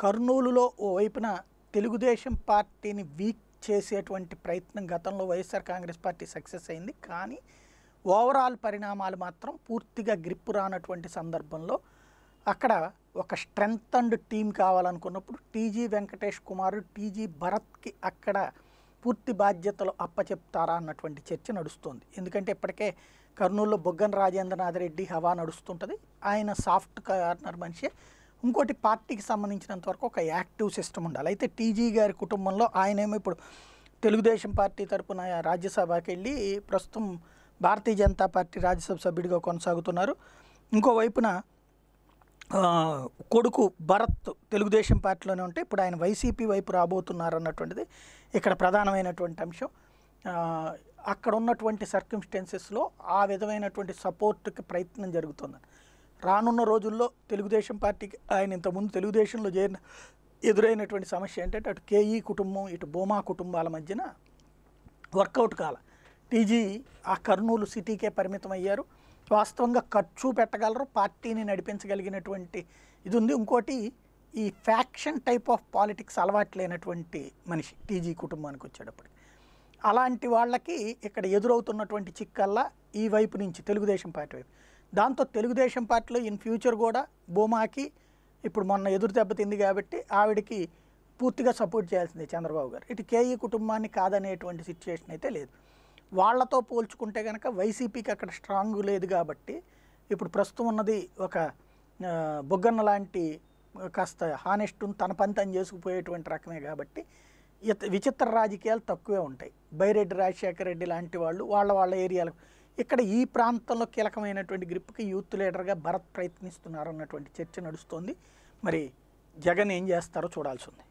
కర్నూలులో ఓవైపున తెలుగుదేశం పార్టీని వీక్ చేసేటువంటి ప్రయత్నం గతంలో వైఎస్ఆర్ కాంగ్రెస్ పార్టీ సక్సెస్ అయింది కానీ ఓవరాల్ పరిణామాలు మాత్రం పూర్తిగా గ్రిప్పు రానటువంటి సందర్భంలో అక్కడ ఒక స్ట్రెంగ్త్ అండ్ టీం కావాలనుకున్నప్పుడు టీజీ వెంకటేష్ కుమారు టీజీ భరత్కి అక్కడ పూర్తి బాధ్యతలు అప్పచెప్తారా అన్నటువంటి చర్చ నడుస్తుంది ఎందుకంటే ఇప్పటికే కర్నూలులో బొగ్గన రాజేంద్రనాథ్ రెడ్డి హవా నడుస్తుంటుంది ఆయన సాఫ్ట్ కార్నర్ మనిషి ఇంకోటి పార్టీకి సంబంధించినంత వరకు ఒక యాక్టివ్ సిస్టమ్ ఉండాలి అయితే టీజీ గారి కుటుంబంలో ఆయనేమో ఇప్పుడు తెలుగుదేశం పార్టీ తరపున రాజ్యసభకి వెళ్ళి ప్రస్తుతం భారతీయ జనతా పార్టీ రాజ్యసభ సభ్యుడిగా కొనసాగుతున్నారు ఇంకోవైపున కొడుకు భరత్ తెలుగుదేశం పార్టీలోనే ఉంటే ఇప్పుడు ఆయన వైసీపీ వైపు రాబోతున్నారు అన్నటువంటిది ఇక్కడ ప్రధానమైనటువంటి అంశం అక్కడ ఉన్నటువంటి సర్కిమ్స్టెన్సెస్లో ఆ విధమైనటువంటి సపోర్ట్కి ప్రయత్నం జరుగుతుంది రానున్న రోజుల్లో తెలుగుదేశం పార్టీకి ఆయన ఇంతకుముందు తెలుగుదేశంలో చేరిన ఎదురైనటువంటి సమస్య ఏంటంటే అటు కేఈ కుటుంబం ఇటు బోమా కుటుంబాల మధ్యన వర్కౌట్ కాల టీజీ ఆ కర్నూలు సిటీకే పరిమితం అయ్యారు వాస్తవంగా ఖర్చు పెట్టగలరు పార్టీని నడిపించగలిగినటువంటి ఇది ఉంది ఇంకోటి ఈ ఫ్యాక్షన్ టైప్ ఆఫ్ పాలిటిక్స్ అలవాట్లేనటువంటి మనిషి టీజీ కుటుంబానికి వచ్చేటప్పటికి అలాంటి వాళ్ళకి ఇక్కడ ఎదురవుతున్నటువంటి చిక్కల్లా ఈ వైపు నుంచి తెలుగుదేశం పార్టీ వైపు దాంతో తెలుగుదేశం పార్టీలో ఇన్ ఫ్యూచర్ కూడా భూమాకి ఇప్పుడు మొన్న ఎదురు దెబ్బతింది కాబట్టి ఆవిడకి పూర్తిగా సపోర్ట్ చేయాల్సిందే చంద్రబాబు గారు ఇటు కేఈ కుటుంబాన్ని కాదనేటువంటి సిచ్యువేషన్ అయితే లేదు వాళ్లతో పోల్చుకుంటే కనుక వైసీపీకి అక్కడ స్ట్రాంగ్ లేదు కాబట్టి ఇప్పుడు ప్రస్తుతం ఉన్నది ఒక బొగ్గన్న లాంటి కాస్త హానెస్ట్ తన పని తను చేసుకుపోయేటువంటి రకమే కాబట్టి విచిత్ర రాజకీయాలు తక్కువే ఉంటాయి బైరెడ్డి రాజశేఖర రెడ్డి లాంటి వాళ్ళు వాళ్ళ వాళ్ళ ఏరియాలకు ఇక్కడ ఈ ప్రాంతంలో కీలకమైనటువంటి గ్రిప్కి యూత్ లీడర్గా భరత్ ప్రయత్నిస్తున్నారు అన్నటువంటి చర్చ నడుస్తోంది మరి జగన్ ఏం చేస్తారో చూడాల్సి ఉంది